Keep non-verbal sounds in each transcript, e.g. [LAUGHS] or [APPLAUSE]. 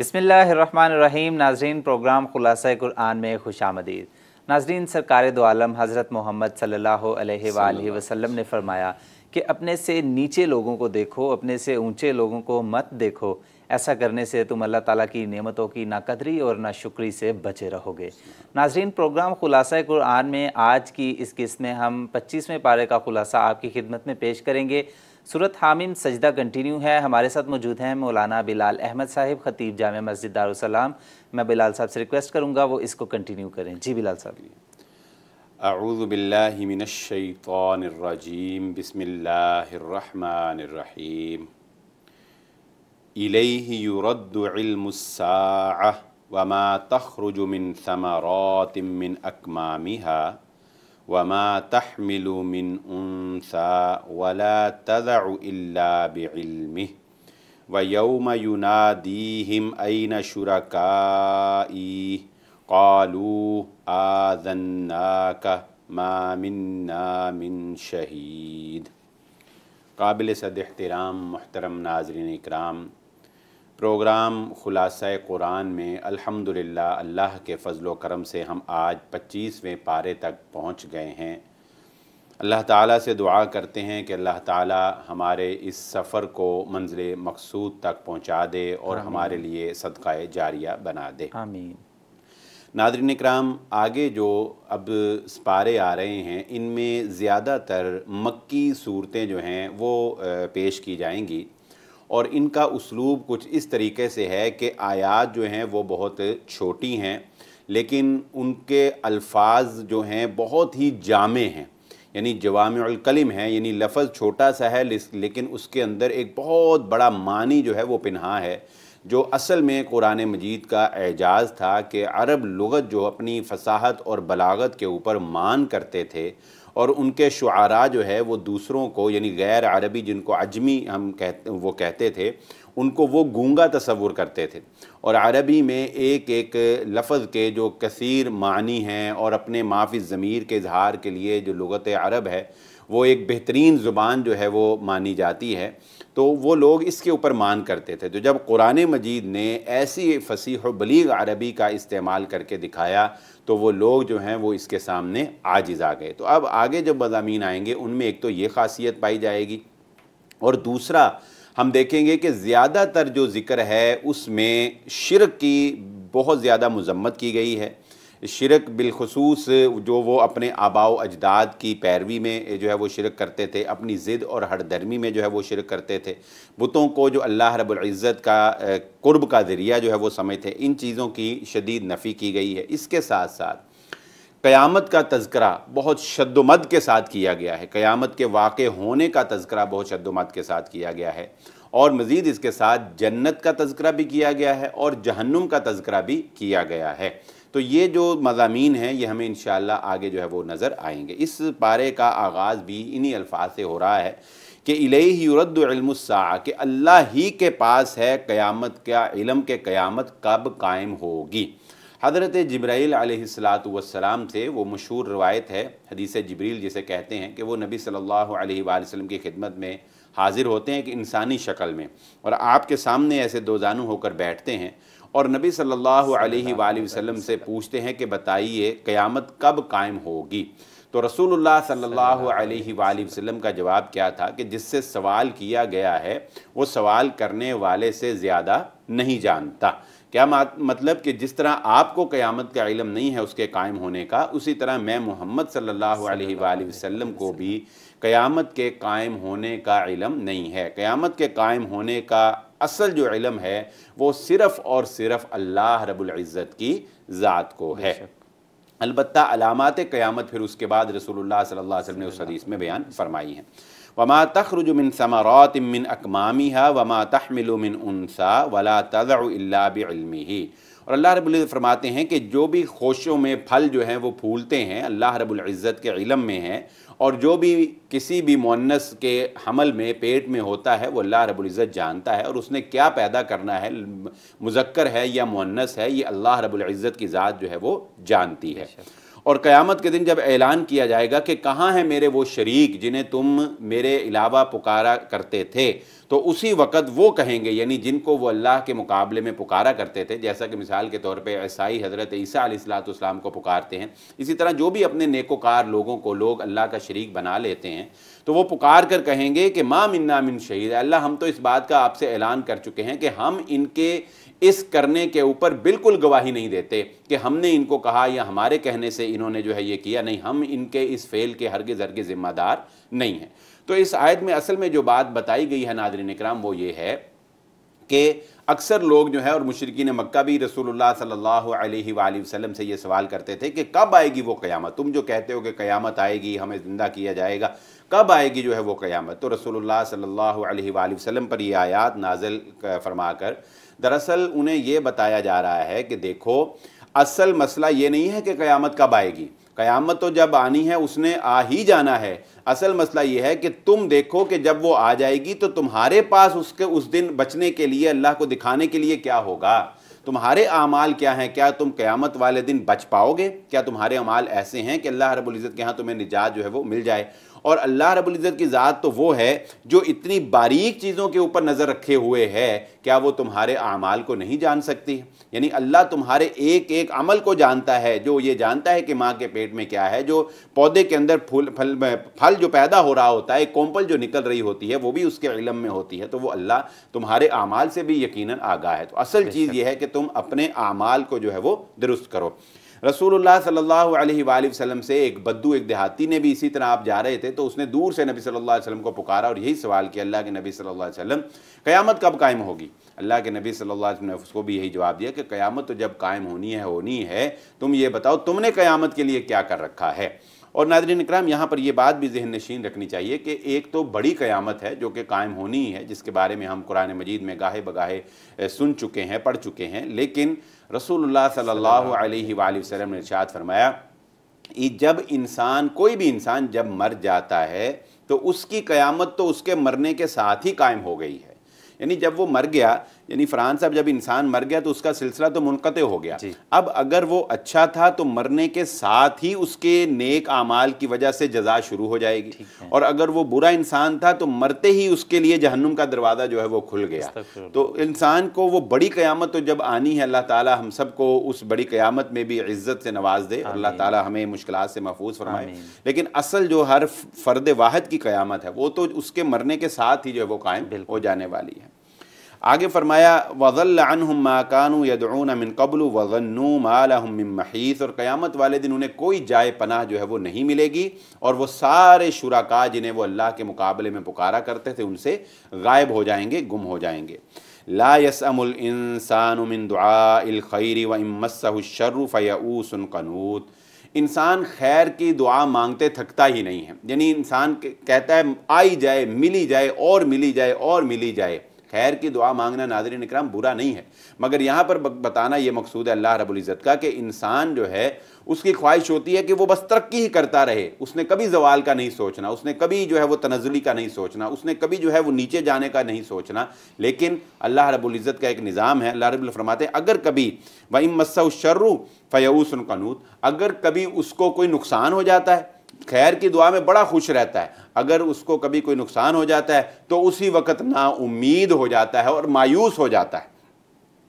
बिसमीम नाजरीन प्रोग्राम ख़ुलासा कुरान में खुश आमदीद नाजरीन सरकार दो आलम हज़रत मोहम्मद सल्ला वसम ने फरमाया कि अपने से नीचे लोगों को देखो अपने से ऊँचे लोगों को मत देखो ऐसा करने से तुम अल्लाह ताला की नेमतों की ना कदरी और ना शुक्री से बचे रहोगे नाजरीन प्रोग्राम ख़ुलासा कुरान में आज की इस किस्त में हम पच्चीसवें पारे का ख़ुलासा आपकी खिदमत में पेश करेंगे सूरत हामिम सजदा कंटिन्यू है हमारे साथ मौजूद हैं मौलाना बिलाल अहमद साहिब ख़तीब जाम मस्जिद दारुसलाम मैं बिलाल साहब से रिक्वेस्ट करूँगा वो इसको कंटिन्यू करें जी बिलाल साहब अरुबिल्लिमिनशैतरजीम बसमीम इलैहियुरद्दुलमसा वमा तखरुजुमिन समरातिमिन अकमामिहा वमा तहमिलुमिन उनसा वला तज़ाबिलम व यौम युनादीहिम अन शुरकाई कालू आजन्ना का मामिन्ना मिन शहीद काबिल सद एहतराम मोहतरम नाजरीन इकराम प्रोग्राम ख़ुलासा कुरान में अल्हम्दुलिल्लाह अल्लाह के फजलो करम से हम आज पच्चीसवें पारे तक पहुँच गए हैं अल्लाह ताला से दुआ करते हैं कि अल्लाह ताला हमारे इस सफ़र को मंजिल मकसूद तक पहुँचा दे और हमारे लिए सदक़ा जारिया बना दे आमीन नादरिन कराम आगे जो अब पारे आ रहे हैं इनमें ज़्यादातर मक्की सूरतें जो हैं वो पेश की जाएंगी और इनका उसलूब कुछ इस तरीके से है कि आयात जो हैं वो बहुत छोटी हैं लेकिन उनके अल्फाज जो हैं बहुत ही जामे हैं यानी जवामकलम है यानी लफज छोटा सा है लेकिन उसके अंदर एक बहुत बड़ा मानी जो है वो पिन्हा है जो असल में कुरान मजीद का एजाज़ था कि अरब लगत जो अपनी फसाहत और बलागत के ऊपर मान करते थे और उनके शुरा जो है वो दूसरों को यानी गैर अरबी जिनको अजमी हम कहते वो कहते थे उनको वो गूंगा तस्वुर करते थे और अरबी में एक एक लफ्ज़ के जो कसर मानी हैं और अपने माफी ज़मीर के इजहार के लिए जो लगत अरब है वो एक बेहतरीन ज़ुबान जो है वो मानी जाती है तो वो लोग इसके ऊपर मान करते थे तो जब कुरान मजीद ने ऐसी फसीह बलीग अरबी का इस्तेमाल करके दिखाया तो वो लोग जो हैं वो इसके सामने आजिज़ आ गए तो अब आगे जब मजामी आएंगे उनमें एक तो ये खासियत पाई जाएगी और दूसरा हम देखेंगे कि ज़्यादातर जो ज़िक्र है उसमें शिरक की बहुत ज़्यादा मजम्मत की गई है शिरक बिलखसूस जो वो अपने आबाओ अजदाद की पैरवी में जो है वो शिरक करते थे अपनी ज़िद और हरदर्मी में जो है वो शिरक करते थे बुतों को जो अल्लाह रबुल्ज़त का कुर्ब का ज़रिया जो है वो समय थे इन चीज़ों की शदीद नफ़ी की गई है इसके साथ साथ क़यामत का तस्करा बहुत शद्दमद के साथ किया गया है क़यामत के वाक़ होने का तस्करा बहुत शद्दमद के साथ किया गया है और मज़ीद इसके साथ जन्नत का तस्करा भी किया गया है और जहन्नुम का तस्करा भी किया गया है तो ये जो मजामी हैं ये हमें इन आगे जो है वो नज़र आएंगे इस पारे का आगाज़ भी इन्हीं अल्फाज से हो रहा है कि इलेरद्दलमसा कि अल्लाह ही के पास है क़यामत का इलम के क़यामत कब कायम होगी हज़रत जब्राईल सलाम से वो मशहूर रवायत है हदीस जबरील जिसे कहते हैं कि वो नबी सल्लल्लाहु अलैहि वसल्लम की खिदमत में हाज़िर होते हैं एक इंसानी शक्ल में और आपके सामने ऐसे दो जानू होकर बैठते हैं और नबी सल्लल्लाहु अलैहि वसल्लम से पूछते हैं कि बताइए क़यामत कब कायम होगी तो रसूलुल्लाह सल्लल्लाहु अलैहि वसल्लम का जवाब क्या था कि जिससे सवाल किया गया है वो सवाल करने वाले से ज़्यादा नहीं जानता क्या मतलब कि जिस तरह आपको क़यामत का इलम नहीं है उसके कायम होने का उसी तरह मैं मोहम्मद सल्ला वसम को भी क़यामत के कायम होने का इलम नहीं है क़यामत के कायम होने का असल जो इलम है वो सिर्फ़ और सिर्फ़ अल्लाह रबुल्ज़त की ज़ात को है अलबत् अलामत क़्यामत फिर उसके बाद रसूलुल्लाह सल्लल्लाहु अलैहि वसल्लम ने उस हदीस में बयान फ़रमाई हैं वमा तखरुज मिन समरात मिन अकमामी है वमा तहमिल मिन उनसा वला तज़ा बिलमी ही और अल्लाह रबुल्ज़त फरमाते हैं कि जो भी खोशों में फल जो हैं वो फूलते हैं अल्लाह रबुल्ज़त के इलम में हैं और जो भी किसी भी मुनस के हमल में पेट में होता है वो अल्लाह रबुल्ज़त जानता है और उसने क्या पैदा करना है मुजक्कर है या मोनस है ये अल्लाह रबुल्ज़त की ज़ात जो है वो जानती है और क़यामत के दिन जब ऐलान किया जाएगा कि कहाँ हैं मेरे वो शरीक जिन्हें तुम मेरे अलावा पुकारा करते थे तो उसी वक़्त वो कहेंगे यानी जिनको वो अल्लाह के मुकाबले में पुकारा करते थे जैसा कि मिसाल के तौर पे ईसाई हज़रत ईसा अलैहिस्सलाम को पुकारते हैं इसी तरह जो भी अपने नेकोकार लोगों को लोग अल्लाह का शरीक बना लेते हैं तो वो पुकार कर कहेंगे कि माँ मिन्ना मिन शहीद अल्लाह हम तो इस बात का आपसे ऐलान कर चुके हैं कि हम इनके इस करने के ऊपर बिल्कुल गवाही नहीं देते कि हमने इनको कहा या हमारे कहने से इन्होंने जो है ये किया नहीं हम इनके इस फेल के हरगे हरगे ज़िम्मेदार नहीं हैं तो इस आयद में असल में जो बात बताई गई है नादरी निकराम वो ये है कि अक्सर लोग जो है और मशरकिन मक्का भी रसूलुल्लाह सल्लल्लाहु अलैहि वसल्लम से ये सवाल करते थे कि कब आएगी वो क़यामत तुम जो कहते हो कि क़यामत आएगी हमें ज़िंदा किया जाएगा कब आएगी जो है वो क़यामत तो रसूलुल्लाह सल्लल्लाहु अलैहि वसल्लम पर ये आयात नाजल फरमा कर दरअसल उन्हें यह बताया जा रहा है कि देखो असल मसला ये नहीं है कि क़यामत कब आएगी क़यामत तो जब आनी है उसने आ ही जाना है असल मसला यह है कि तुम देखो कि जब वो आ जाएगी तो तुम्हारे पास उसके उस दिन बचने के लिए अल्लाह को दिखाने के लिए क्या होगा तुम्हारे अमाल क्या हैं क्या तुम कयामत वाले दिन बच पाओगे क्या तुम्हारे अमाल ऐसे हैं कि अल्लाह रबुल्ज़त के यहाँ तुम्हें निजात जो है वो मिल जाए और अल्लाह रबुल्ज़त की ज़ात तो वो है जो इतनी बारीक चीज़ों के ऊपर नज़र रखे हुए है क्या वो तुम्हारे अमाल को नहीं जान सकती यानी अल्लाह तुम्हारे एक एक अमल को जानता है जो ये जानता है कि माँ के पेट में क्या है जो पौधे के अंदर फूल फल फल जो पैदा हो रहा होता है कोम्पल जो निकल रही होती है वो भी उसके इलम में होती है तो वो अल्लाह तुम्हारे अमाल से भी यकीन आगाह है तो असल चीज़ यह है कि तुम अपने अमाल को जो है वो दुरुस्त करो रसूलुल्लाह सल्लल्लाहु अलैहि वसल्लम से एक बद्दू एक देहाती ने भी इसी तरह आप जा रहे थे तो उसने दूर से नबी सल्लल्लाहु अलैहि वसल्लम को पुकारा और यही सवाल किया अल्लाह के नबी सल्लल्लाहु अलैहि वसल्लम क़यामत कब कायम होगी अल्लाह के नबी सल्लल्लाहु अलैहि वसल्लम ने उसको भी यही जवाब दिया कि क़यामत तो जब कायम होनी है होनी है तुम ये बताओ तुमने क़यामत के लिए क्या कर रखा है और नादरीन इक्राम यहाँ पर यह बात भी जहन नशीन रखनी चाहिए कि एक तो बड़ी क़यामत है जो कि कायम होनी ही है जिसके बारे में हम कुरान मजीद में गाहे बगाहे सुन चुके हैं पढ़ चुके हैं लेकिन रसूलुल्लाह सल्लल्लाहु अलैहि वसल्लम ने इरशाद फरमाया कि जब इंसान कोई भी इंसान जब मर जाता है तो उसकी क़यामत तो उसके मरने के साथ ही कायम हो गई है यानी जब वो मर गया यानी फरहान साहब जब इंसान मर गया तो उसका सिलसिला तो मुनकते हो गया अब अगर वो अच्छा था तो मरने के साथ ही उसके नेक आमाल की वजह से जजा शुरू हो जाएगी और अगर वो बुरा इंसान था तो मरते ही उसके लिए जहन्नुम का दरवाज़ा जो है वो खुल गया तो इंसान को वो बड़ी क़यामत तो जब आनी है अल्लाह ताला हम सबको उस बड़ी क़यामत में भी इज़्ज़त से नवाज दे अल्लाह ताला हमें मुश्किल से महफूज फरमाए लेकिन असल जो हर फर्द वाहद की क्यामत है वो तो उसके मरने के साथ ही जो है वो कायम हो जाने वाली है आगे फरमाया वज़ल माकानू यदून अमिन कबल वज़न्नू मालहम महीस और क़यामत वाले दिन उन्हें कोई जाए पनाह जो है वो नहीं मिलेगी और वह सारे शुराका जिन्हें वो अल्लाह के मुकाबले में पुकारा करते थे उनसे गायब हो जाएंगे गुम हो जाएंगे ला यसअमुल इंसान उमिन दुआ खैरी व इमसहशर्र फ़यूसन कनूत इंसान खैर की दुआ मांगते थकता ही नहीं है यानी इंसान कहता है आई जाए मिली जाए और मिली जाए और मिली जाए खैर की दुआ मांगना नाजरन निकराम बुरा नहीं है मगर यहाँ पर बताना ये मकसूद है अल्लाह रबुल्ज़त का कि इंसान जो है उसकी ख्वाहिश होती है कि वो बस तरक्की ही करता रहे उसने कभी जवाल का नहीं सोचना उसने कभी जो है वो तनजुली का नहीं सोचना उसने कभी जो है वो नीचे जाने का नहीं सोचना लेकिन अल्लाह रबुल्ज़त का एक निज़ाम है अल्लाह रबुल फरमाते हैं अगर कभी वही मस्सा शर्रू फ़यूसन कनूत अगर कभी उसको कोई नुकसान हो जाता है खैर की दुआ में बड़ा खुश रहता है अगर उसको कभी कोई नुकसान हो जाता है तो उसी वक्त ना उम्मीद हो जाता है और मायूस हो जाता है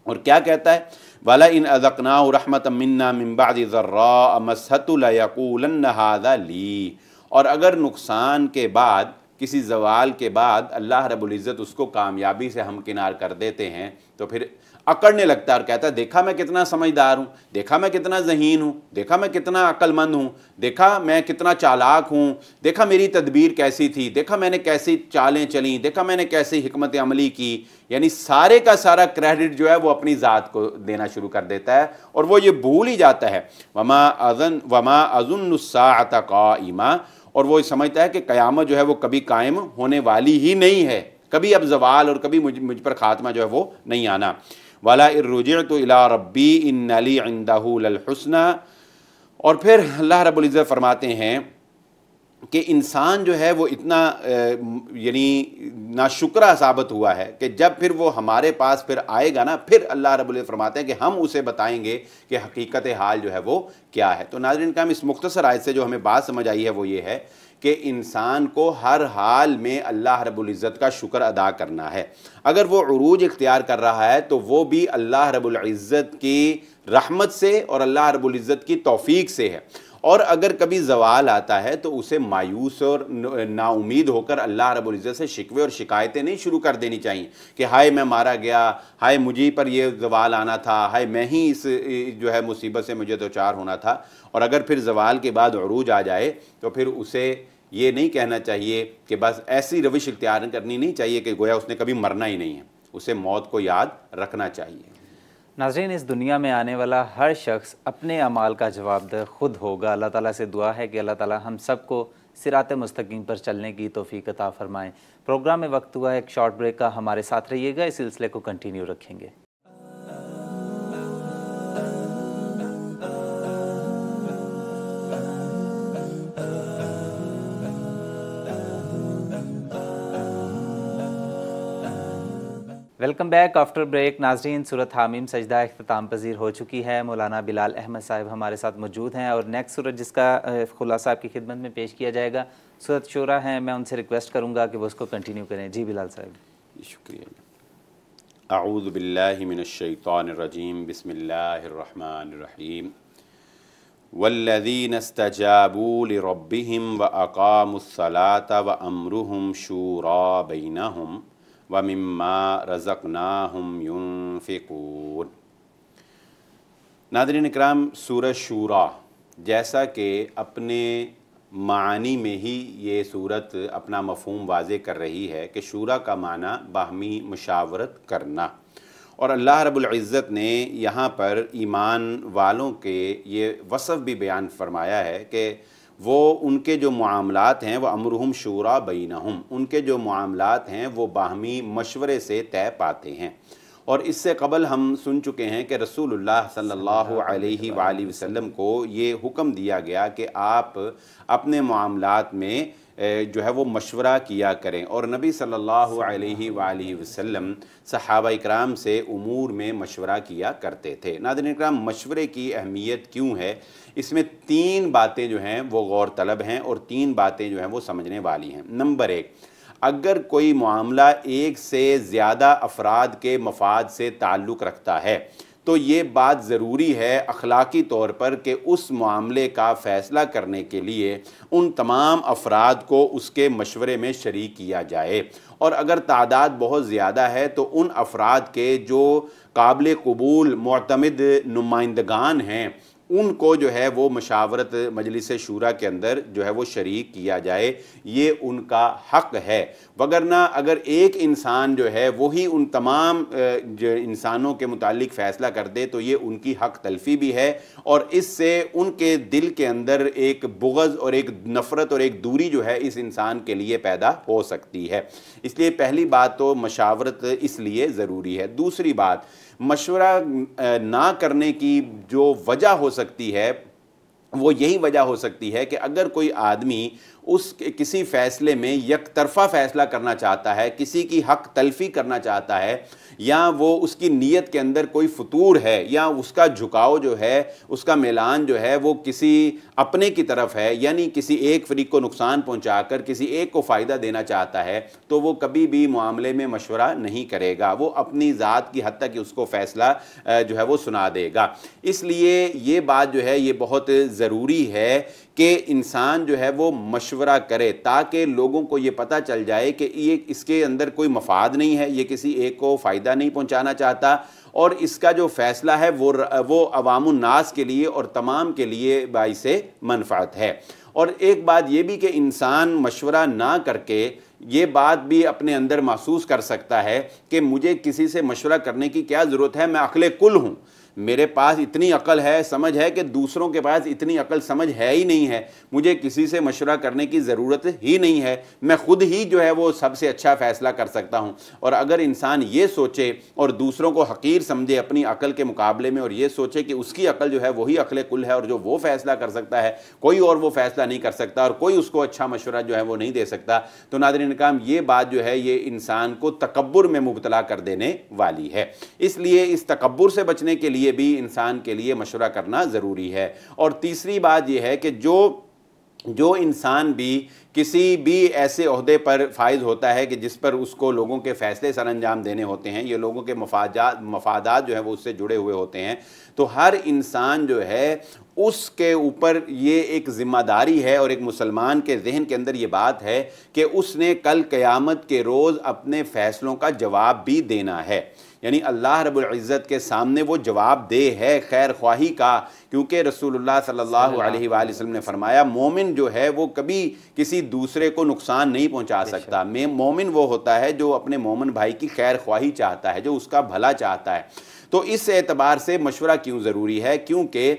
और क्या कहता है वाला इन अजकना रहमत मन्ना मिम्बाद ज़र्रा मसतुलकूलहादा ली और अगर नुकसान के बाद किसी जवाल के बाद अल्लाह रबुल्ज़त उसको कामयाबी से हमकिनार कर देते हैं तो फिर अकड़ने लगता है और कहता है देखा मैं कितना समझदार हूँ देखा मैं कितना जहीन हूँ देखा मैं कितना अक्लमंद हूँ देखा मैं कितना चालाक हूँ देखा मेरी तदबीर कैसी थी देखा मैंने कैसी चालें चली देखा मैंने कैसी हमत अमली की यानी सारे का सारा क्रेडिट जो है वो अपनी ज़ात को देना शुरू कर देता है और वो ये भूल ही जाता है वमा अजन वमा अजुनसाता का और वो समझता है कि क़यामत जो है वो कभी कायम होने वाली ही नहीं है कभी अब जवाल और कभी मुझ मुझ पर खात्मा जो है वो नहीं आना वाला इरुज तो इला रबी इन अली इंदाहूलहसना और फिर अल्लाह रबुल्ज़त फरमाते हैं कि इंसान जो है वो इतना यानी नाशुक्रा साबित हुआ है कि जब फिर वो हमारे पास फिर आएगा ना फिर अल्लाह रबुल फरमाते हैं कि हम उसे बताएंगे कि हकीकत हाल जो है वो क्या है तो नाजरन का इस मुख्तसर आयत से जो हमें बात समझ आई है वो ये है कि इंसान को हर हाल में अल्लाह रबुल्ज़त का शुक्र अदा करना है अगर वो अरूज इख्तियार कर रहा है तो वो भी अल्लाह रबुल्ज़त की रहमत से और अल्लाह रबुल्ज़त की तोफ़ी से है और अगर कभी जवाल आता है तो उसे मायूस और नाउमीद होकर अल्लाह रबुल्ज़त से शिकवे और शिकायतें नहीं शुरू कर देनी चाहिए कि हाय मैं मारा गया हाय मुझे पर यह जवाल आना था हाय मैं ही इस जो है मुसीबत से मुझे दो तो चार होना था और अगर फिर जवाल के बाद अरूज आ जाए तो फिर उसे ये नहीं कहना चाहिए कि बस ऐसी रविश इख्तियार करनी नहीं चाहिए कि गोया उसने कभी मरना ही नहीं है उसे मौत को याद रखना चाहिए नाजरीन इस दुनिया में आने वाला हर शख्स अपने अमाल का जवाब खुद होगा अल्लाह ताला से दुआ है कि अल्लाह ताला हम सबको सिरात मस्तकीम पर चलने की तोफ़ी अता फ़रमाएँ प्रोग्राम में वक्त हुआ है एक शॉर्ट ब्रेक का हमारे साथ रहिएगा इस सिलसिले को कंटिन्यू रखेंगे वेलकम बैक आफ्टर ब्रेक नाजरीन सूरत हामिम सजदा अख्ताम पजीर हो चुकी है मौलाना बिलाल अहमद साहब हमारे साथ मौजूद हैं और नेक्स्ट सूरत जिसका खुलासा आपकी खिदमत में पेश किया जाएगा सूरत शोरा है मैं उनसे रिक्वेस्ट करूँगा कि वो उसको कंटिन्यू करें जी बिलाल साहब शुक्रिया आऊदबिल्लिमिनशैतरजीम बसमीम वल्लदीन तजाबूल रबीम व अकामसलात व अमरहम शूरा बैनहम व मम्मा रज़क ना हम यूं फ़िकून नादरीन कराम सूरज शूरा जैसा कि अपने मानी में ही ये सूरत अपना मफहम वाज कर रही है कि शूरा का माना बाहमी मुशावरत करना और अल्लाह रब्ज़त ने यहाँ पर ईमान वालों के ये वसफ़ भी बयान फरमाया है कि वो उनके जो मामलात हैं वह अमरहम शूरा बीना हम उनके जो मामलात हैं वो बाहमी मशवरे से तय पाते हैं और इससे कबल हम सुन चुके हैं कि रसूल सल्ला वसम को ये हुक्म दिया गया कि आप अपने मामलात में जो है वो मशवरा किया करें और नबी सल्लल्लाहु अलैहि वसल्लम सहाबा इकराम से उमूर में मशवरा किया करते थे नादिन इकराम मशवरे की अहमियत क्यों है इसमें तीन बातें जो हैं वो गौर तलब हैं और तीन बातें जो हैं वो समझने वाली हैं नंबर एक अगर कोई मामला एक से ज़्यादा अफराद के मफाद से ताल्लुक़ रखता है तो ये बात ज़रूरी है अखलाकी तौर पर कि उस मामले का फ़ैसला करने के लिए उन तमाम अफराद को उसके मशवरे में शरीक किया जाए और अगर तादाद बहुत ज़्यादा है तो उन अफराद के जो काबिल कबूल मतमद नुमाइंदगान हैं उनको जो है वो मशावरत मजलिस शूरा के अंदर जो है वो शरीक किया जाए ये उनका हक है वगरना अगर एक इंसान जो है वही उन तमाम इंसानों के मुतालिक फ़ैसला कर दे तो ये उनकी हक तलफी भी है और इससे उनके दिल के अंदर एक बुगज़ और एक नफ़रत और एक दूरी जो है इस इंसान के लिए पैदा हो सकती है इसलिए पहली बात तो मशावरत इसलिए ज़रूरी है दूसरी बात मशवरा ना करने की जो वजह हो सकती है वो यही वजह हो सकती है कि अगर कोई आदमी उस किसी फ़ैसले में यक तरफा फ़ैसला करना चाहता है किसी की हक तलफी करना चाहता है या वो उसकी नीयत के अंदर कोई फतूर है या उसका झुकाव जो है उसका मिलान जो है वो किसी अपने की तरफ है यानी किसी एक फरीक को नुकसान पहुंचाकर किसी एक को फ़ायदा देना चाहता है तो वो कभी भी मामले में मशवरा नहीं करेगा वो अपनी ज़ात की हद तक उसको फ़ैसला जो है वो सुना देगा इसलिए ये बात जो है ये बहुत ज़रूरी है कि इंसान जो है वो मशवरा करे ताकि लोगों को ये पता चल जाए कि ये इसके अंदर कोई मफाद नहीं है ये किसी एक को फ़ायदा नहीं पहुंचाना चाहता और इसका जो फ़ैसला है वो वो अवामनास के लिए और तमाम के लिए बाई से मनफात है और एक बात ये भी कि इंसान मशवरा ना करके ये बात भी अपने अंदर महसूस कर सकता है कि मुझे किसी से मशवरा करने की क्या ज़रूरत है मैं अखले कुल हूँ मेरे पास इतनी अकल है समझ है कि दूसरों के पास इतनी अकल समझ है ही नहीं है मुझे किसी से मशवरा करने की ज़रूरत ही नहीं है मैं ख़ुद ही जो है वो सबसे अच्छा फ़ैसला कर सकता हूँ और अगर इंसान ये सोचे और दूसरों को हकीर समझे अपनी अकल के मुकाबले में और ये सोचे कि उसकी अकल जो है वही अकल कुल है और जो वो फ़ैसला कर सकता है कोई और वो फ़ैसला नहीं कर सकता और कोई उसको अच्छा मशवरा जो है वो नहीं दे सकता तो नादरिन काम ये बात जो है ये इंसान को तकबर में मुबतला कर देने वाली है इसलिए इस तकबर से बचने के लिए ये भी इंसान के लिए मशवरा करना ज़रूरी है और तीसरी बात यह है कि जो जो इंसान भी किसी भी ऐसे अहदे पर फायज होता है कि जिस पर उसको लोगों के फ़ैसले सर अंजाम देने होते हैं ये लोगों के मफाजात मफादात जो हैं वो उससे जुड़े हुए होते हैं तो हर इंसान जो है उसके ऊपर ये एक ज़िम्मेदारी है और एक मुसलमान के जहन के अंदर ये बात है कि उसने कल क़यामत के रोज़ अपने फ़ैसलों का जवाब भी देना है यानी अल्लाह रबुल्ज़त के सामने वो जवाब दे है खैर ख्वाही का क्योंकि रसूलुल्लाह सल्लल्लाहु अलैहि वसल्लम ने फरमाया मोमिन जो है वो कभी किसी दूसरे को नुकसान नहीं पहुंचा सकता मैं मोमिन वो होता है जो अपने मोमिन भाई की खैर ख्वाही चाहता है जो उसका भला चाहता है तो इस एतबार से मशवरा क्यों ज़रूरी है क्योंकि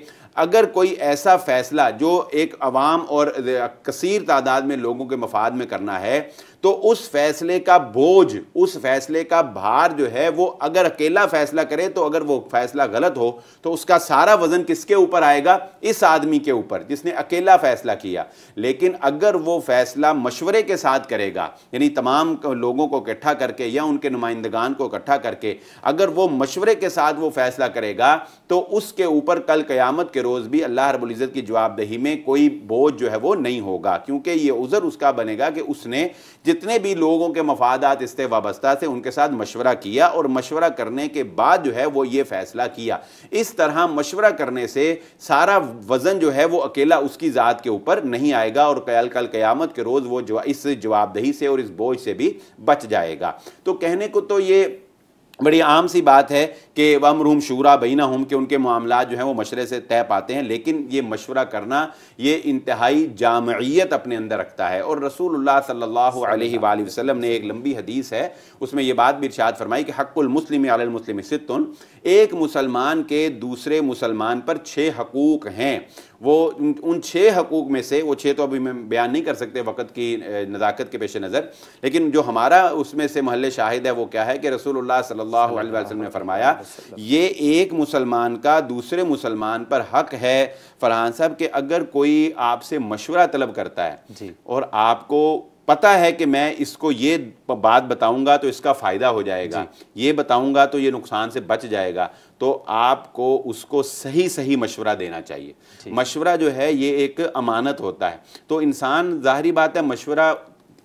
अगर कोई ऐसा फ़ैसला जो एक आवाम और कसीर तादाद में लोगों के मफाद में करना है तो उस फैसले का बोझ उस फैसले का भार जो है वो अगर अकेला फैसला करे तो अगर वो फैसला गलत हो तो उसका सारा वजन किसके ऊपर आएगा इस आदमी के ऊपर जिसने अकेला फैसला किया लेकिन अगर वो फैसला मशवरे के साथ करेगा यानी तमाम लोगों को इकट्ठा करके या उनके नुमाइंदगान को इकट्ठा करके अगर वो मशवरे के साथ वो फैसला करेगा तो उसके ऊपर कल क़यामत के रोज़ भी अल्लाह रबुल्ज़त की जवाबदही में कोई बोझ जो है वो नहीं होगा क्योंकि ये उज़र उसका बनेगा कि उसने जितने भी लोगों के मफादात इससे वाबस्ता थे उनके साथ मशवरा किया और मशवरा करने के बाद जो है वो ये फ़ैसला किया इस तरह मशवरा करने से सारा वज़न जो है वो अकेला उसकी ज़ात के ऊपर नहीं आएगा और कयाल कल क़्यामत के रोज़ वो जवा, इस जवाबदही से और इस बोझ से भी बच जाएगा तो कहने को तो ये बड़ी आम सी बात है कि वम रूम शूरा बीना हम के उनके मामला जो हैं वो मशरे से तय पाते हैं लेकिन ये मशवरा करना ये इंतहाई जामयत अपने अंदर रखता है और रसूलुल्लाह सल्लल्लाहु अलैहि वसल्लम ने एक लंबी हदीस है उसमें ये बात भी इर्शाद फरमाई कि हक़ुलमसलिम अलमसलिम सितुन एक मुसलमान के दूसरे मुसलमान पर छः हकूक़ हैं वो उन छः हकूक़ में से वो छः तो अभी मैं बयान नहीं कर सकते वक़्त की नज़ाकत के पेश नज़र लेकिन जो हमारा उसमें से महल शाहिद है वो क्या है कि रसूल सल्ला सल्लल्लाहु अलैहि वसल्लम ने फरमाया ये एक मुसलमान का दूसरे मुसलमान पर हक है फरहान साहब कि अगर कोई आपसे मशवरा तलब करता है और आपको पता है कि मैं इसको ये बात बताऊंगा तो इसका फ़ायदा हो जाएगा ये बताऊंगा तो ये नुकसान से बच जाएगा तो आपको उसको सही सही मशवरा देना चाहिए मशवरा जो है ये एक अमानत होता है तो इंसान ज़ाहरी बात है मशवरा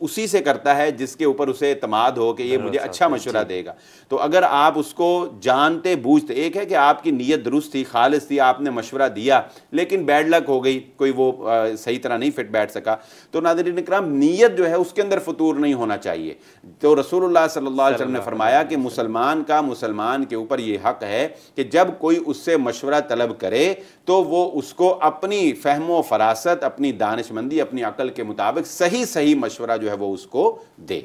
उसी से करता है जिसके ऊपर उसे इतमाद हो कि ये मुझे अच्छा मशवरा देगा तो अगर आप उसको जानते बूझते एक है कि आपकी नीयत दुरुस्त थी खालिश थी आपने मशवरा दिया लेकिन बैड लक हो गई कोई वो आ, सही तरह नहीं फिट बैठ सका तो नादरीन कराम नीयत जो है उसके अंदर फतूर नहीं होना चाहिए तो रसूलुल्लाह सल्लल्लाहु अलैहि वसल्लम ने फरमाया कि मुसलमान का मुसलमान के ऊपर ये हक है कि जब कोई उससे मशवरा तलब करे तो वो उसको अपनी फहमो फरासत अपनी दानशमंदी अपनी अकल के मुताबिक सही सही मशवरा जो है है वो उसको दे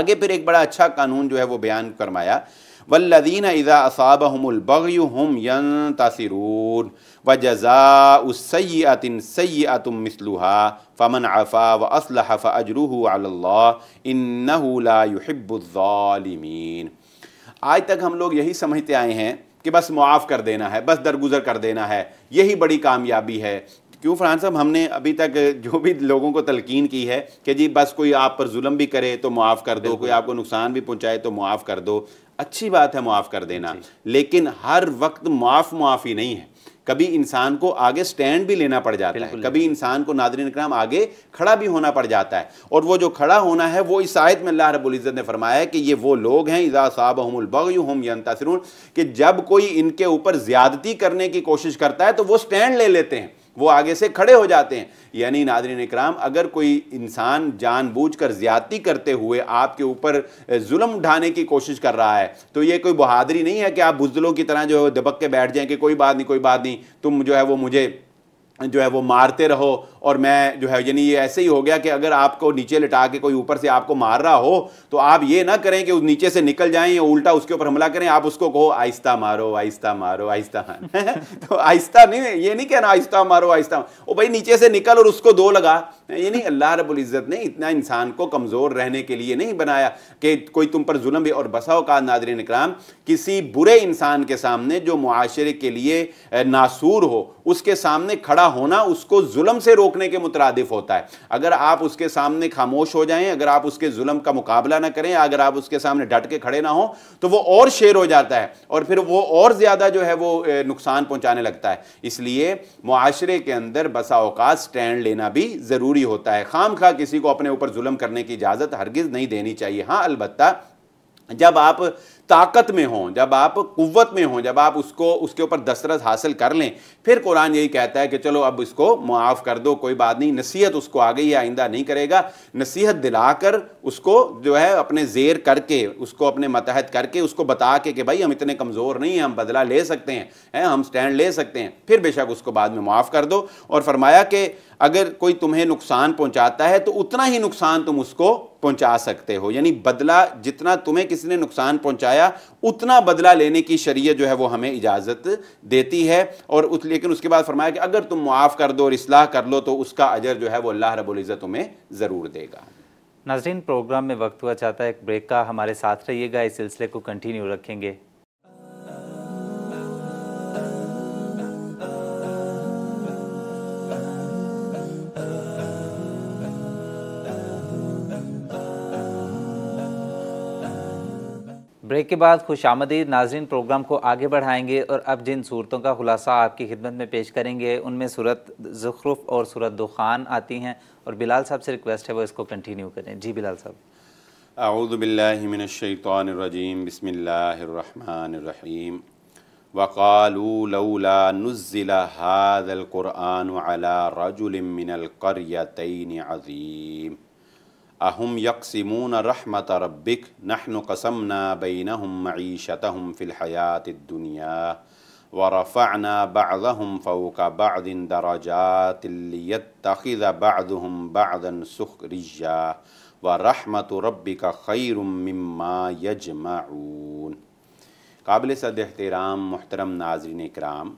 आगे फिर एक बड़ा अच्छा कानून जो है वो बयान करमाया वल्लदीन इज़ा असाब हम यन तसर व जजा उस उसैतिन सैतुम मिसलुहा फ़मन आफ़ा व असलह फ़ अजरू अल्लाहब्बालमीन आज तक हम लोग यही समझते आए हैं कि बस मुआफ़ कर देना है बस दरगुजर कर देना है यही बड़ी कामयाबी है क्यों फरहान साहब हमने अभी तक जो भी लोगों को तलकीन की है कि जी बस कोई आप पर जुल्म भी करे तो मुआफ़ कर दो कोई आपको नुकसान भी पहुँचाए तो मुआफ़ कर दो अच्छी बात है मुआफ़ कर देना लेकिन हर वक्त मुआफ़ मुआफ़ी नहीं है कभी इंसान को आगे स्टैंड भी लेना पड़ जाता है कभी इंसान को नादरी इक्राम आगे खड़ा भी होना पड़ जाता है और वो जो खड़ा होना है वो इस आयत में अल्लाह रबुल्ज़त ने फरमाया है कि ये वो लोग हैं इज़ा साहब हम यंतासरून कि जब कोई इनके ऊपर ज़्यादती करने की कोशिश करता है तो वो स्टैंड ले लेते हैं वो आगे से खड़े हो जाते हैं यानी नादरीन कराम अगर कोई इंसान जानबूझकर ज्यादती करते हुए आपके ऊपर जुल्म उठाने की कोशिश कर रहा है तो ये कोई बहादरी नहीं है कि आप बुजलों की तरह जो है दबक के बैठ जाएं कि कोई बात नहीं कोई बात नहीं तुम जो है वो मुझे जो है वो मारते रहो और मैं जो है यानी ये ऐसे ही हो गया कि अगर आपको नीचे लिटा के कोई ऊपर से आपको मार रहा हो तो आप ये ना करें कि नीचे से निकल जाएं या उल्टा उसके ऊपर हमला करें आप उसको कहो आहिस्ता मारो आहिस्ता मारो आहिस्ता हाँ। [LAUGHS] तो आहिस्ता नहीं ये नहीं कहना आहिस्ता मारो आहिस्ता हाँ। ओ भाई नीचे से निकल और उसको दो लगा ये नहीं अल्लाह रबुल्ज़त ने इतना इंसान को कमज़ोर रहने के लिए नहीं बनाया कि कोई तुम पर जुल्म भी और बसाओ का नादर इकराम किसी बुरे इंसान के सामने जो मुआशरे के लिए नासूर हो उसके सामने खड़ा होना उसको जुल्म से रोक रोकने के मुतरदिफ होता है अगर आप उसके सामने खामोश हो जाएं अगर आप उसके जुल्म का मुकाबला ना करें अगर आप उसके सामने डट के खड़े ना हो तो वो और शेर हो जाता है और फिर वो और ज़्यादा जो है वो नुकसान पहुंचाने लगता है इसलिए मुआरे के अंदर बसा अवकात स्टैंड लेना भी ज़रूरी होता है खाम खा किसी को अपने ऊपर जुल्म करने की इजाज़त हरगिज़ नहीं देनी चाहिए हाँ अलबत्ता जब आप ताकत में हों जब आप कुत में हों जब आप उसको उसके ऊपर दस्तरस हासिल कर लें फिर कुरान यही कहता है कि चलो अब इसको मुआफ़ कर दो कोई बात नहीं नसीहत उसको आ गई है आइंदा नहीं करेगा नसीहत दिलाकर उसको जो है अपने जेर करके उसको अपने मतहत करके उसको बता के कि भाई हम इतने कमज़ोर नहीं हैं हम बदला ले सकते हैं है, हम स्टैंड ले सकते हैं फिर बेशक उसको बाद में मुआफ़ कर दो और फरमाया कि अगर कोई तुम्हें नुकसान पहुँचाता है तो उतना ही नुकसान तुम उसको पहुंचा सकते हो यानी बदला जितना तुम्हें किसी ने नुकसान पहुंचाया उतना बदला लेने की शरीय जो है वो हमें इजाज़त देती है और उस लेकिन उसके बाद फरमाया कि अगर तुम मुआफ़ कर दो और इसलाह कर लो तो उसका अजर जो है वो अल्लाह रबुल्ज़त तुम्हें ज़रूर देगा नाजरीन प्रोग्राम में वक्त हुआ चाहता है एक ब्रेक का हमारे साथ रहिएगा इस सिलसिले को कंटिन्यू रखेंगे ब्रेक के बाद खुश आमदी नाजरन प्रोग्राम को आगे बढ़ाएंगे और अब जिन सूरतों का खुलासा आपकी खिदमत में पेश करेंगे उनमें सूरत जखरूफ और सूरत दुखान आती हैं और बिलाल साहब से रिक्वेस्ट है वो इसको कंटिन्यू करें जी बिलाल साहब आऊदबिल्लिमिनशैतरजीम बसमीम वक़ालूलाज़िलक़ुरान रजुलमिनकर तयन अज़ीम أهم يقسمون رحمة ربك نحن قسمنا بينهم معيشتهم في الحياة الدنيا ورفعنا بعضهم فوق بعض درجات ليتخذ بعضهم بعضا سخرجا ورحمة ربك خير مما يجمعون قابل صد احترام محترم ناظرين اكرام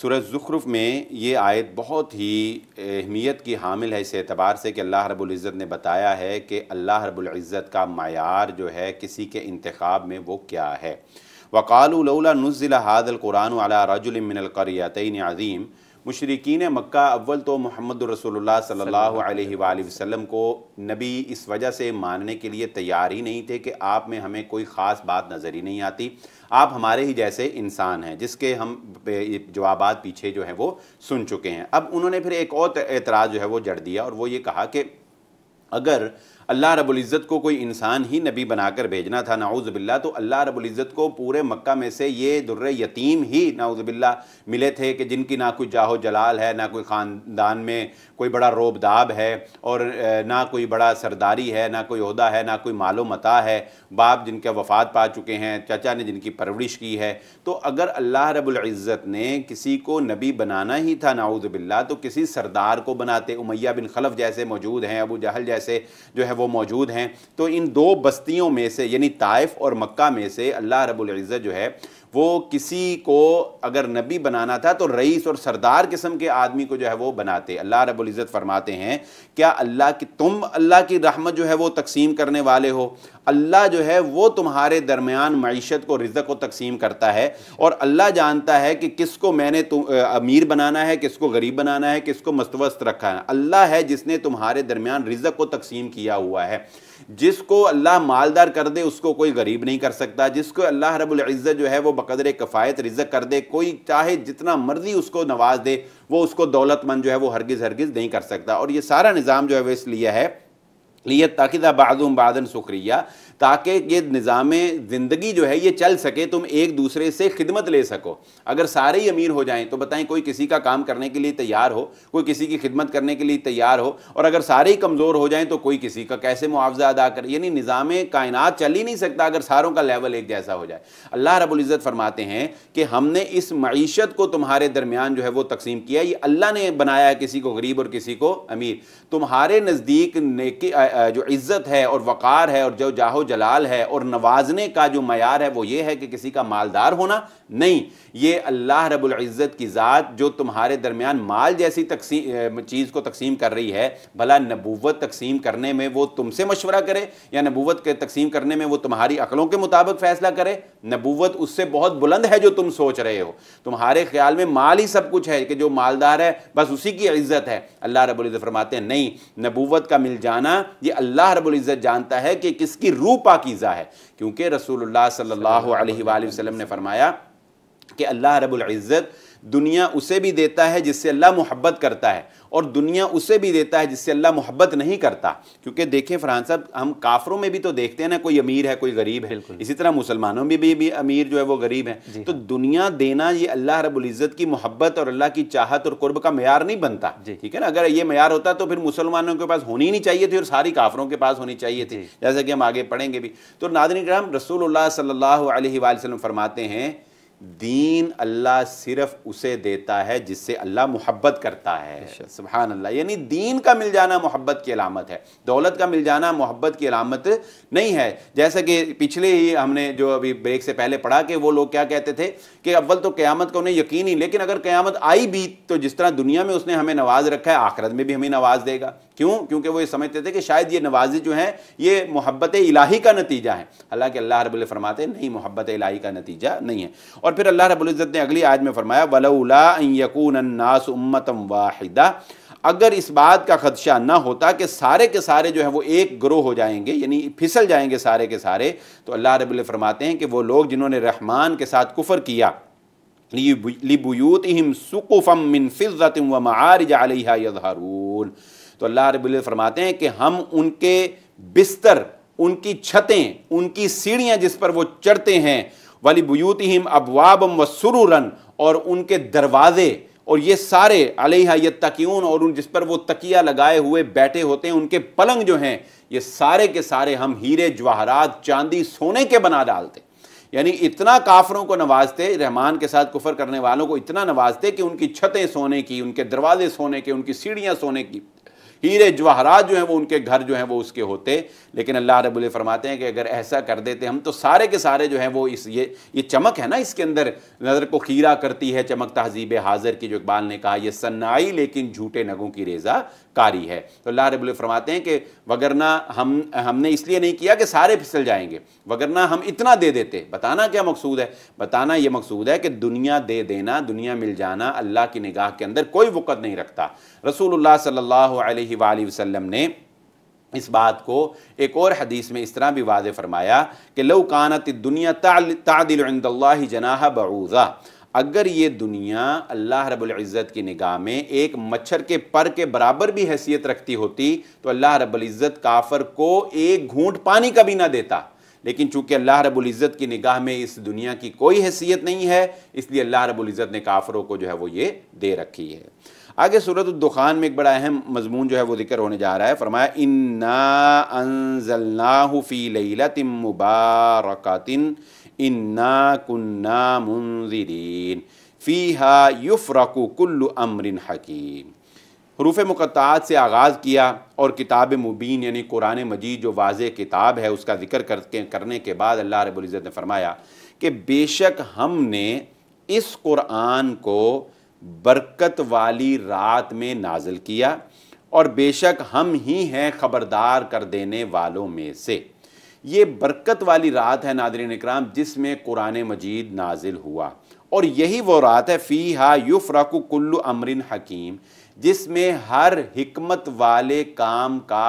सूरज ज़ुखरुफ में ये आयत बहुत ही अहमियत की हामिल है इस एतबार से कि अल्लाह रबुल्ज़त ने बताया है कि अल्लाह रबुल्ज़त का मैार जो है किसी के इंतखब में वो क्या है वक़ाल नज़िल हादल कुरान अला रजुलमिनक़रतन अज़ीम मशरकिन मक्का अव्वल तो मोहम्मद रसोल्ला सल्ला वसम को नबी इस वजह से मानने के लिए तैयार ही नहीं थे कि आप में हमें कोई ख़ास बात नज़र ही नहीं आती आप हमारे ही जैसे इंसान हैं जिसके हम जवाब पीछे जो हैं वो सुन चुके हैं अब उन्होंने फिर एक और एतराज़ जो है वो जड़ दिया और वो ये कहा कि अगर अल्लाह रबुल्ज़त को कोई इंसान ही नबी बनाकर भेजना था नाऊजबिल्ला तो अल्लाह रबुल्ज़त को पूरे मक्का में से ये दुर्र यतीम ही नाउज़बिल्ला मिले थे कि जिनकी ना कोई जाहो जलाल है ना कोई ख़ानदान में कोई बड़ा रोबदाब है और ना कोई बड़ा सरदारी है ना कोई अहदा है ना कोई मालो मता है बाप जिनका वफात पा चुके हैं चाचा ने जिनकी परवरिश की है तो अगर अल्लाह रबुल्ज़त ने किसी को नबी बनाना ही था नाउज़बिल्ला तो किसी सरदार को बनाते उमैया बिन खलफ जैसे मौजूद हैं अबू जहल जैसे जो है वो मौजूद हैं तो इन दो बस्तियों में से यानी ताइफ और मक्का में से अल्लाह रबुल्ज़त जो है वो किसी को अगर नबी बनाना था तो रईस और सरदार किस्म के आदमी को जो है वो बनाते अल्लाह रबुल्ज़त फरमाते हैं क्या अल्लाह की तुम अल्लाह की रहमत जो है वो तकसीम करने वाले हो अल्लाह जो है वो तुम्हारे दरमियान मीशत को रिजक को तकसीम करता है और अल्लाह जानता है कि किसको मैंने तुम अमीर बनाना है किसको गरीब बनाना है किसको मस्तवस्त रखा है अल्लाह है जिसने तुम्हारे दरमियान रिजक को तकसीम किया हुआ है जिसको अल्लाह मालदार कर दे उसको कोई गरीब नहीं कर सकता जिसको अल्लाह इज़्ज़त जो है वो बकदर कफ़ायत रिजक कर दे कोई चाहे जितना मर्जी उसको नवाज दे वो उसको दौलतमंद जो है वो हरगिज़ हरगिज़ नहीं कर सकता और ये सारा निज़ाम जो है वो इसलिए है लिए ताकि बादम बादन सुक्रिया ताकि ये निज़ाम ज़िंदगी जो है ये चल सके तुम एक दूसरे से खिदमत ले सको अगर सारे ही अमीर हो जाएं तो बताएं कोई किसी का काम करने के लिए तैयार हो कोई किसी की खिदमत करने के लिए तैयार हो और अगर सारे ही कमज़ोर हो जाएं तो कोई किसी का कैसे मुआवजा अदा कर यानी निज़ाम कायनात चल ही नहीं सकता अगर सारों का लेवल एक जैसा हो जाए अल्लाह रबुल्ज़त फरमाते हैं कि हमने इस मीशत को तुम्हारे दरमियान जो है वो तकसीम किया ये अल्लाह ने बनाया है किसी को गरीब और किसी को अमीर तुम्हारे नज़दीक जो इज़्ज़त है और वक़ार है और जो जाहो जलाल है और नवाजने का जो मैार है वो ये है कि किसी का मालदार होना नहीं ये अल्लाह रबुल्ज़त की ज़ात जो तुम्हारे दरमियान माल जैसी तकसी चीज़ को तकसीम कर रही है भला नबूवत तकसीम करने में वो तुमसे मशवरा करे या नबूवत के तकसीम करने में वो तुम्हारी अकलों के मुताबिक फ़ैसला करे नबूवत उससे बहुत बुलंद है जो तुम सोच रहे हो तुम्हारे ख्याल में माल ही सब कुछ है कि जो मालदार है बस उसी की इज्जत है अल्लाह रबुल्ज़त फरमाते हैं नहीं नबूवत का मिल जाना ये अल्लाह रबुल्ज़त जानता है कि किसकी रूह पाकिज़ा है क्योंकि रसूलुल्लाह सल्लल्लाहु अलैहि वसल्लम ने फरमाया कि अल्लाह रबुल्ज़त दुनिया उसे भी देता है जिससे अल्लाह मोहब्बत करता है और दुनिया उसे भी देता है जिससे अल्लाह मोहब्बत नहीं करता क्योंकि देखें फरहान साहब हम काफरों में भी तो देखते हैं ना कोई अमीर है कोई गरीब है इसी तरह मुसलमानों में भी, भी, भी अमीर जो है वो गरीब है तो हाँ। दुनिया देना ये अल्लाह रबुल्ज़त की मोहब्बत और अल्लाह की चाहत और कुर्ब का मैार नहीं बनता ठीक है ना अगर ये मैार होता तो फिर मुसलमानों के पास होनी नहीं चाहिए थी और सारी काफरों के पास होनी चाहिए थी जैसा कि हम आगे पढ़ेंगे भी तो नादिन कराम रसूल सल्ला वसलम फरमाते हैं दीन अल्लाह सिर्फ उसे देता है जिससे अल्लाह मोहब्बत करता है सुबहान अल्लाह यानी दीन का मिल जाना मोहब्बत की अलामत है दौलत का मिल जाना मोहब्बत की अलामत नहीं है जैसा कि पिछले ही हमने जो अभी ब्रेक से पहले पढ़ा कि वो लोग क्या कहते थे कि अव्वल तो क़्यामत का उन्हें यकीन ही लेकिन अगर क़्यामत आई भी तो जिस तरह दुनिया में उसने हमें नवाज रखा है आखिरत में भी हमें नवाज देगा क्यों क्योंकि वो ये समझते थे कि शायद ये नवाजी जो हैं ये मोहब्बत इलाही का नतीजा है हालांकि अल्लाह रबुल फरमाते नहीं मोहब्बत इलाही का नतीजा नहीं है और फिर अल्लाह रबुल्ज़त ने अगली आज में फरमाया वलऊला यकून अन्नास उम्मतम वाहिदा अगर इस बात का खदशा ना होता कि सारे के सारे जो है वो एक ग्रोह हो जाएंगे यानी फिसल जाएंगे सारे के सारे तो अल्लाह रबुल फरमाते हैं कि वो लोग जिन्होंने रहमान के साथ कुफ़र किया लिबुयूत सुकुफ़म मिन फ़िज़त व मारजा यजहारून तो अल्लाह रबुल फरमाते हैं कि हम उनके बिस्तर उनकी छतें उनकी सीढ़ियाँ जिस पर वो चढ़ते हैं वाली बुयूत हिम अबवाबम व सुरूरन और उनके दरवाज़े और ये सारे अलहयत तक्यून और उन जिस पर वो तकिया लगाए हुए बैठे होते हैं उनके पलंग जो हैं ये सारे के सारे हम हीरे जवाहरात चांदी सोने के बना डालते यानी इतना काफरों को नवाजते रहमान के साथ कुफर करने वालों को इतना नवाजते कि उनकी छतें सोने की उनके दरवाजे सोने के उनकी सीढ़ियाँ सोने की हीरे जवाहरात जो हैं वो उनके घर जो हैं वो उसके होते लेकिन अल्लाह रबुल फरमाते हैं कि अगर ऐसा कर देते हम तो सारे के सारे जो हैं वो इस ये ये चमक है ना इसके अंदर नज़र को खीरा करती है चमक तहजीब हाजिर की जो इकबाल ने कहा यह सन्नाई लेकिन झूठे नगों की रेजा कारी है तो अल्लाह रबुल फरमाते हैं कि वगरना हम हमने इसलिए नहीं किया कि सारे फिसल जाएंगे वगरना हम इतना दे देते बताना क्या मकसूद है बताना यह मकसूद है कि दुनिया दे देना दुनिया मिल जाना अल्लाह की निगाह के अंदर कोई वक़्त नहीं रखता रसूल सल्ला वसलम ने इस बात को एक और हदीस में इस तरह भी वाज फरमाया कि लो कानत दुनिया तादिल्ला जनाह बऊज़ा अगर ये दुनिया अल्लाह रब्ज़त की निगाह में एक मच्छर के पर के बराबर भी हैसियत रखती होती तो अल्लाह रब्ज़त काफर को एक घूंट पानी का भी ना देता लेकिन चूंकि अल्लाह रबुल्जत की निगाह में इस दुनिया की कोई हैसियत नहीं है इसलिए अल्लाह रबुल्जत ने काफरों को जो है वो ये दे रखी है आगे सूरत दुखान में एक बड़ा अहम मजमून जो है वो जिक्र होने जा रहा है फरमाया इन्ना अनजल्लाफ़ी लतिम मुबारकतिन इन्ना कुन्ना मुनजरीन फ़ीहा युफ़रकु कुल्लु अमरिन हकीम हरूफ मुक़ात से आगाज़ किया और किताब मुबीन यानी कुरान मजीद जो वाज किताब है उसका जिक्र करके करने के बाद अल्लाह रबुल्ज़त ने फरमाया कि बेशक हमने इस कुरान को बरकत वाली रात में नाजिल किया और बेशक हम ही हैं ख़बरदार कर देने वालों में से ये बरकत वाली रात है नादरी इक्राम जिसमें कुरान मजीद नाजिल हुआ और यही वो रात है फ़ी हा युफ़रकु कुल्लु अमरिन हकीम जिसमें हर हमत वाले काम का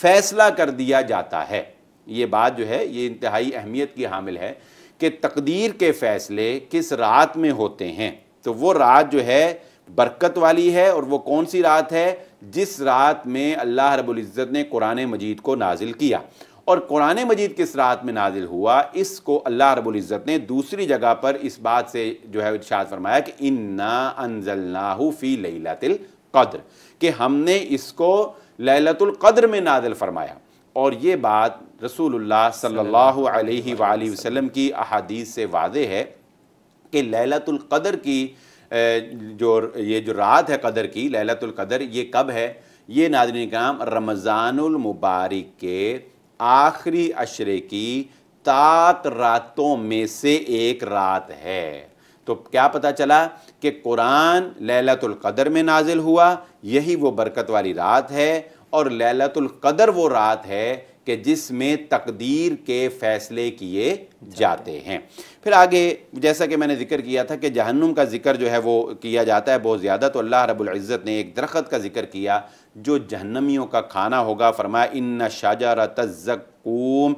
फ़ैसला कर दिया जाता है ये बात जो है ये इंतहाई अहमियत की हामिल है कि तकदीर के फ़ैसले किस रात में होते हैं तो वो रात जो है बरकत वाली है और वो कौन सी रात है जिस रात में अल्लाह रबुल्ज़त ने कुरान मजीद को नाजिल किया और कुरान मजीद किस रात में नाजिल हुआ इसको अल्लाह रबुल्ज़त ने दूसरी जगह पर इस बात से जो है इर्शाद फरमाया कि इन्ना अनजल्लाहू फ़ी कद्र कि हमने इसको लैलतुल कद्र में नाजिल फरमाया और ये बात रसूलुल्लाह सल्लल्लाहु अलैहि वसल्लम की अहादीस से वाज है कि लैलतुल कदर की जो ये जो रात है कदर की लैलतुल कदर ये कब है ये नाजरन कराम रमज़ानमबारक के आखिरी अशरे की सात रातों में से एक रात है तो क्या पता चला कि कुरान लैलतुल कदर में नाजिल हुआ यही वो बरकत वाली रात है और लैलतुल कदर वो रात है कि जिसमें तकदीर के फ़ैसले किए जाते हैं फिर आगे जैसा कि मैंने जिक्र किया था कि जहन्नुम का जिक्र जो है वो किया जाता है बहुत ज़्यादा तो अल्लाह रबुल्ज़त ने एक दरख्त का जिक्र किया जो जहन्नमियों का खाना होगा फरमाया इन शाजरा तज़क्ूम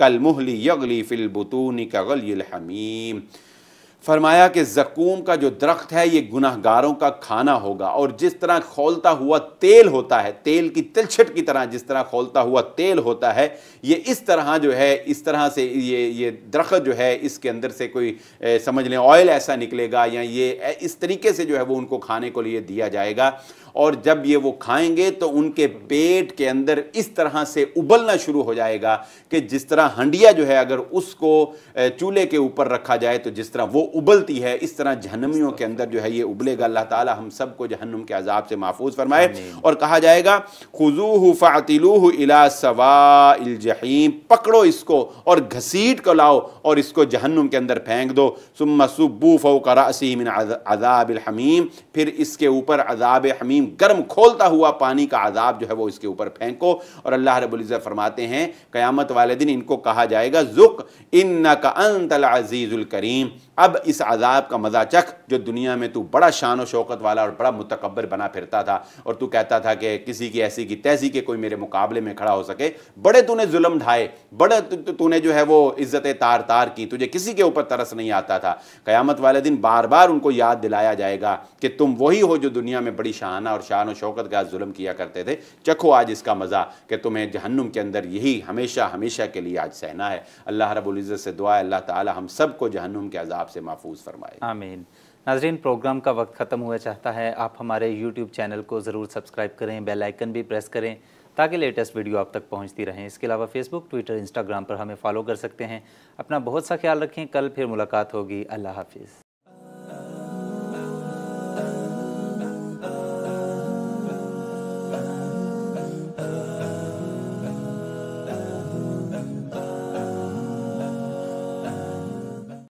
कल मुहली यगली फ़िलबतून कगल हमीम फरमाया कि जकूम का जो दरख्त है ये गुनाहगारों का खाना होगा और जिस तरह खोलता हुआ तेल होता है तेल की तिलछट की तरह जिस तरह खोलता हुआ तेल होता है ये इस तरह जो है इस तरह से ये ये दरख्त जो है इसके अंदर से कोई ए, समझ लें ऑयल ऐसा निकलेगा या ये इस तरीके से जो है वो उनको खाने को लिए दिया जाएगा और जब ये वो खाएंगे तो उनके पेट के अंदर इस तरह से उबलना शुरू हो जाएगा कि जिस तरह हंडिया जो है अगर उसको चूल्हे के ऊपर रखा जाए तो जिस तरह वो उबलती है इस तरह जहनमियों के अंदर जो है ये उबलेगा अल्लाह ताला हम सबको जहन्नुम के अजाब से महफूज फरमाए और कहा जाएगा खुजू फातिलू इला सवा जहीम पकड़ो इसको और घसीट को लाओ और इसको जहन्नुम के अंदर फेंक दो सुबू सुब्बू फ़ोकरासी मिन अजाब हमीम फिर इसके ऊपर अजाब हमीम हमीम गर्म खोलता हुआ पानी का आज़ाब जो है वो इसके ऊपर फेंको और अल्लाह रबुल्ज़त फरमाते हैं क़यामत वाले दिन इनको कहा जाएगा जुक इन का अंतल अज़ीज़ुलकरीम अब इस आज़ाब का मज़ा चख जो दुनिया में तू बड़ा शान व शौकत वाला और बड़ा मुतकबर बना फिरता था और तू कहता था कि किसी की ऐसी की तैसी के कोई मेरे मुकाबले में खड़ा हो सके बड़े तूने जुल्म ढाए बड़े तूने जो है वो इज़्ज़त तार तार की तुझे किसी के ऊपर तरस नहीं आता था क़यामत वाले दिन बार बार उनको याद दिलाया जाएगा कि तुम वही हो जो दुनिया में बड़ी शाहाना जमाना और शान और शौकत का जुल्म किया करते थे चखो आज इसका मज़ा कि तुम्हें जहन्नुम के अंदर यही हमेशा हमेशा के लिए आज सहना है अल्लाह रबुल्ज़त से दुआ अल्लाह ताला हम सब को जहन्नुम के अजाब से महफूज फरमाए आमीन नाजरीन प्रोग्राम का वक्त ख़त्म हुआ चाहता है आप हमारे यूट्यूब चैनल को ज़रूर सब्सक्राइब करें बेल आइकन भी प्रेस करें ताकि लेटेस्ट वीडियो आप तक पहुंचती रहें इसके अलावा फेसबुक ट्विटर इंस्टाग्राम पर हमें फॉलो कर सकते हैं अपना बहुत सा ख्याल रखें कल फिर मुलाकात होगी अल्लाह हाफिज़